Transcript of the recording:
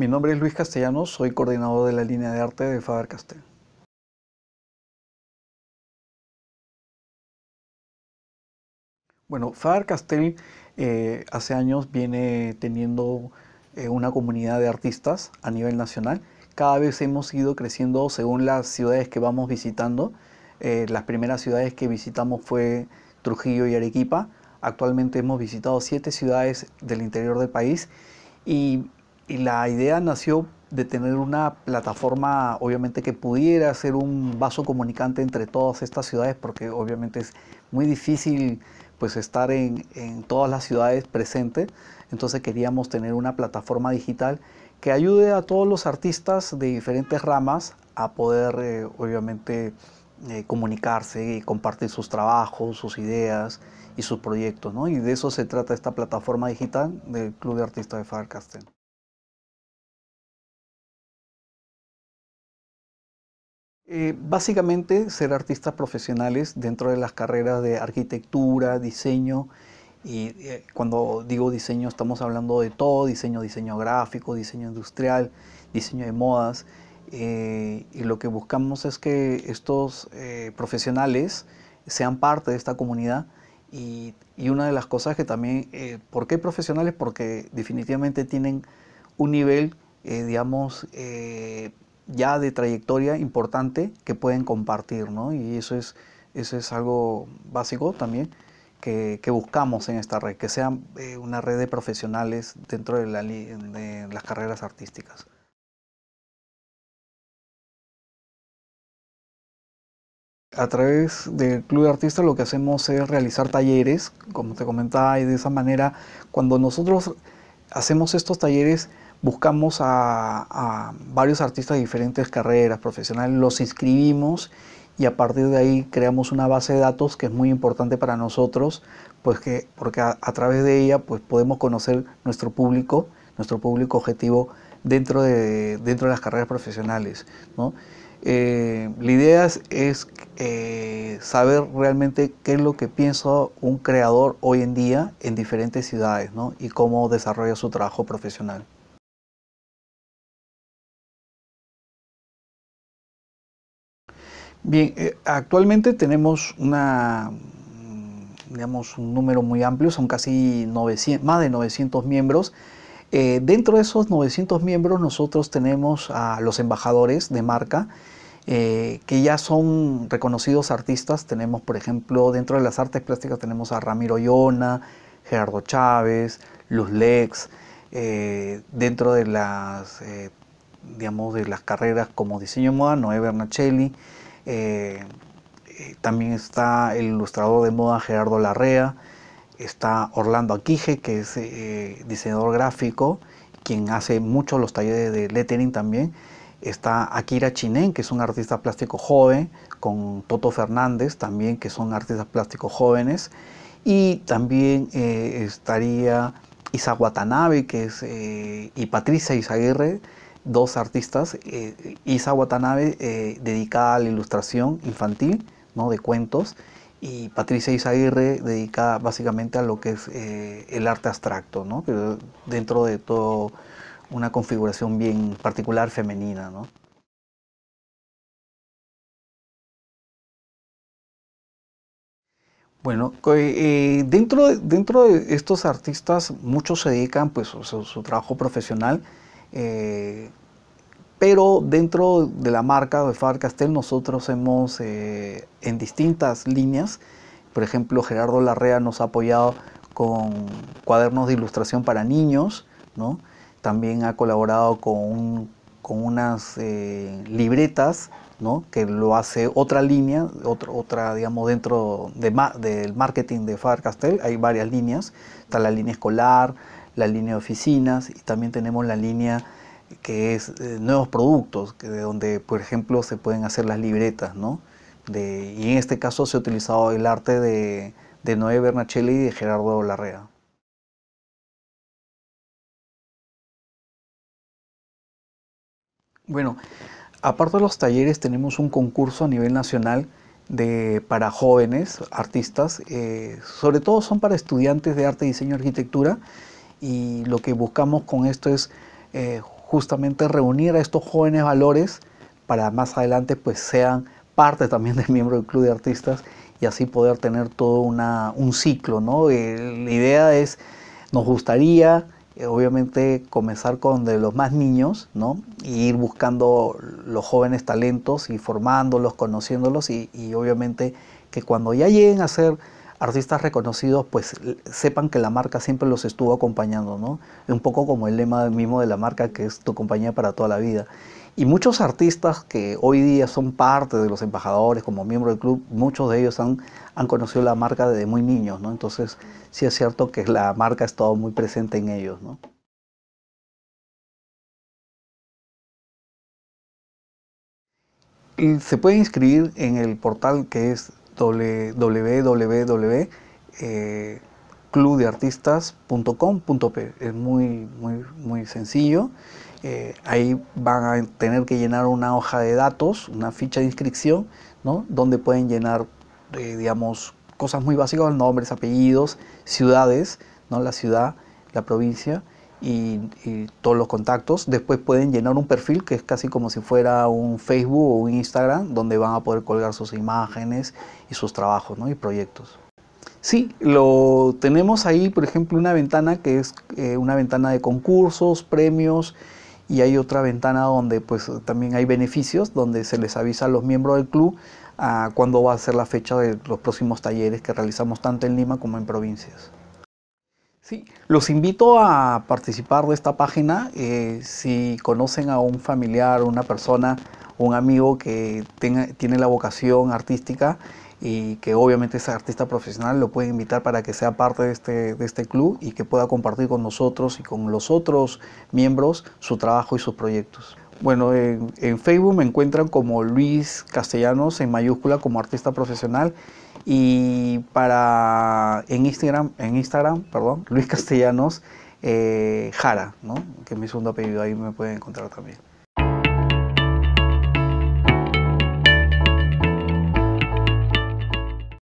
Mi nombre es Luis Castellanos, soy coordinador de la línea de arte de Faber-Castell. Bueno, Faber-Castell eh, hace años viene teniendo eh, una comunidad de artistas a nivel nacional. Cada vez hemos ido creciendo según las ciudades que vamos visitando. Eh, las primeras ciudades que visitamos fue Trujillo y Arequipa. Actualmente hemos visitado siete ciudades del interior del país y y la idea nació de tener una plataforma, obviamente, que pudiera ser un vaso comunicante entre todas estas ciudades, porque obviamente es muy difícil pues estar en, todas las ciudades presentes. Entonces queríamos tener una plataforma digital que ayude a todos los artistas de diferentes ramas a poder, eh, obviamente, eh, comunicarse y compartir sus trabajos, sus ideas y sus proyectos. Y de eso se trata esta plataforma digital del Club de Artistas de Farcaster. Eh, básicamente ser artistas profesionales dentro de las carreras de arquitectura, diseño, y eh, cuando digo diseño estamos hablando de todo, diseño, diseño gráfico, diseño industrial, diseño de modas, eh, y lo que buscamos es que estos profesionales sean parte de esta comunidad. Y, y una de las cosas que también, ¿por qué profesionales? Porque definitivamente tienen un nivel, digamos, ya de trayectoria importante que pueden compartir, ¿no? Y eso es, eso es algo básico también que, que buscamos en esta red, que sea eh, una red de profesionales dentro de, de las carreras artísticas. A través del Club de Artistas lo que hacemos es realizar talleres, como te comentaba, y de esa manera, cuando nosotros hacemos estos talleres, buscamos a, varios artistas de diferentes carreras profesionales, los inscribimos y a partir de ahí creamos una base de datos que es muy importante para nosotros, pues porque a, través de ella pues podemos conocer nuestro público, nuestro público objetivo dentro de, dentro de las carreras profesionales. Eh, la idea es, eh, saber realmente qué es lo que piensa un creador hoy en día en diferentes ciudades y cómo desarrolla su trabajo profesional. Bien, eh, actualmente tenemos mm, un número muy amplio, son casi más de 900 miembros. Eh, dentro de esos 900 miembros nosotros tenemos a los embajadores de marca, eh, que ya son reconocidos artistas. Tenemos, por ejemplo, dentro de las artes plásticas tenemos a Ramiro Llona, Gerardo Chávez, Luz Lex. dentro de las, de las carreras como diseño moda, Noé Bernacelli. Eh, eh, también está el ilustrador de moda Gerardo Larrea, está Orlando Aquije, que es eh, diseñador gráfico, quien hace muchos los talleres de lettering también. Está Akira Chinen, que es un artista plástico joven, con Toto Fernández también, que son artistas plásticos jóvenes. Y también estaría Isa Watanabe, que es, y Patricia Isaguirre dos artistas, eh, Isa Watanabe, eh, dedicada a la ilustración infantil, ¿no? de cuentos, y Patricia Isaguirre, dedicada básicamente a lo que es eh, el arte abstracto, ¿no? dentro de todo una configuración bien particular femenina. ¿no? Bueno, dentro, dentro de estos artistas, muchos se dedican pues, a su trabajo profesional eh, pero dentro de la marca de Faber Castell nosotros hemos eh, en distintas líneas, por ejemplo Gerardo Larrea nos ha apoyado con cuadernos de ilustración para niños, también ha colaborado con, unas eh, libretas que lo hace otra línea, digamos, dentro del marketing de Faber Castell, hay varias líneas, está la línea escolar, la línea de oficinas y también tenemos la línea que es eh, nuevos productos, de donde por ejemplo se pueden hacer las libretas, ¿no? y en este caso se ha utilizado el arte de, Noé Bernachelli y de Gerardo Larrea. Bueno, aparte de los talleres tenemos un concurso a nivel nacional para jóvenes artistas, eh, sobre todo son para estudiantes de arte, diseño y arquitectura, y lo que buscamos con esto es eh, justamente reunir a estos jóvenes valores para más adelante pues sean parte también del miembro del club de artistas y así poder tener todo una, un ciclo. Eh, la idea es, nos gustaría eh, obviamente comenzar con de los más niños ¿no? ir buscando los jóvenes talentos y formándolos, conociéndolos y obviamente que cuando ya lleguen a ser artistas reconocidos pues sepan que la marca siempre los estuvo acompañando, ¿no? Un poco como el lema mismo de la marca que es tu compañía para toda la vida. Y muchos artistas que hoy día son parte de los embajadores, como miembro del club, muchos de ellos han, han conocido la marca desde muy niños, ¿no? Entonces sí es cierto que la marca ha estado muy presente en ellos, ¿no? Y se puede inscribir en el portal que es www.clubdeartistas.com.p. Eh, es muy, muy, sencillo. Eh, ahí van a tener que llenar una hoja de datos, una ficha de inscripción, ¿no? donde pueden llenar, eh, digamos, cosas muy básicas, nombres, apellidos, ciudades, ¿no? la ciudad, la provincia y, todos los contactos. Después pueden llenar un perfil que es casi como si fuera un Facebook o un Instagram, donde van a poder colgar sus imágenes y sus trabajos y proyectos. Sí, lo tenemos ahí, por ejemplo, una ventana que es eh, una ventana de concursos, premios y hay otra ventana donde pues también hay beneficios, donde se les avisa a los miembros del club a ah, cuándo va a ser la fecha de los próximos talleres que realizamos tanto en Lima como en provincias. Sí, los invito a participar de esta página. Eh, si conocen a un familiar, una persona, un amigo que tiene la vocación artística y que obviamente es artista profesional, lo pueden invitar para que sea parte de este, de este club y que pueda compartir con nosotros y con los otros miembros su trabajo y sus proyectos. Bueno, en, en, Facebook me encuentran como Luis Castellanos en mayúscula como artista profesional y para en Instagram, en Instagram perdón, Luis Castellanos eh, Jara, ¿no? que es mi segundo apellido, ahí me pueden encontrar también.